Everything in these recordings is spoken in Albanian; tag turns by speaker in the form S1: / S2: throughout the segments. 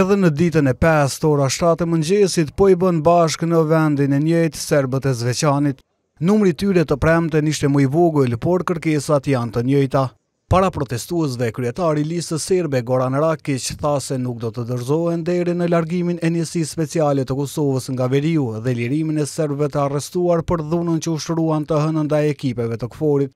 S1: edhe në ditën e 5 tora 7 mëngjesit po i bën bashkë në vendin e njëjtë serbët e Zveçanit. Numri tyre të premte nishte më i vogël, por kërkesat janë të njëjta. Para protestuesve, kryetari i listës serbe Goran Rakić tha se nuk do të dorëzohen deri në largimin e njësi speciale të Kosovës nga Veriu dhe lirimin e serbëve të arrestuar për dhunën që ushtruan të hënë ndaj ekipeve të këforit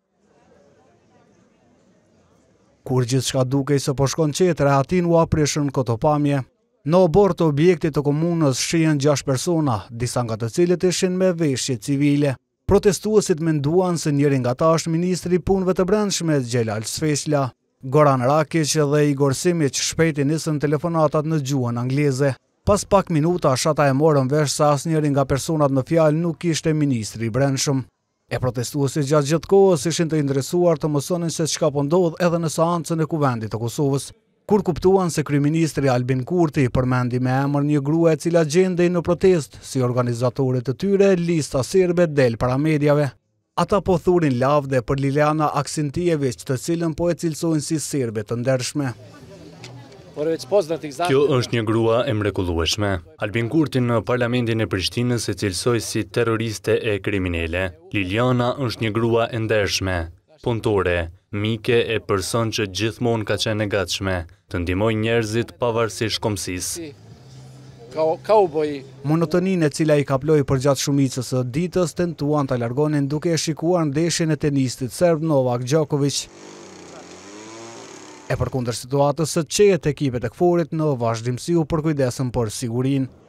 S1: kur gjithë shka i së poshkon qetre, atin u aprishën këto pamje. Në obor të objektit të komunës shien 6 persona, disa nga të cilët ishin me veshje civile. Protestuosit menduan se njërin nga ta është ministri punëve të brendshme Gjelal Sveshla. Goran Rakic dhe Igor Simic shpejti nisën telefonatat në gjuën angleze. Pas pak minuta, shata e morën vesh sa asë njërin nga personat në fjal nuk ishte ministri Brëndshme. E protestuosi gjatë gjithë kohës ishin të indresuar të mësonin se qka pëndodh po edhe në saancën e kuvendit të Kosovës, kur kuptuan se Kryministri Albin Kurti përmendi me emër një grua e cila gjendej në protest si organizatorit të tyre lista sirbe del para medjave. Ata po thurin lavde për Liliana që të cilën po e cilsojnë si sirbe të ndershme.
S2: Kjo është një grua e mrekullueshme. Albin Kurti në Parlamentin e Prishtinës e cilësoj si terroriste e kriminele. Liliana është një grua e ndershme, puntore, mike e person që gjithmonë ka qenë gatshme, të ndimoj njerëzit pavarësi shkomsis.
S1: Monotonin e cila i kaploj për gjatë shumicës së ditës, tentuan të largonin duke e shikuar deshin e tenistit Serb Novak Gjokovic. Gjokovic. E përkundër situatës së e ekipet e Kforit në vazhdimsi u përkujdesën për sigurinë.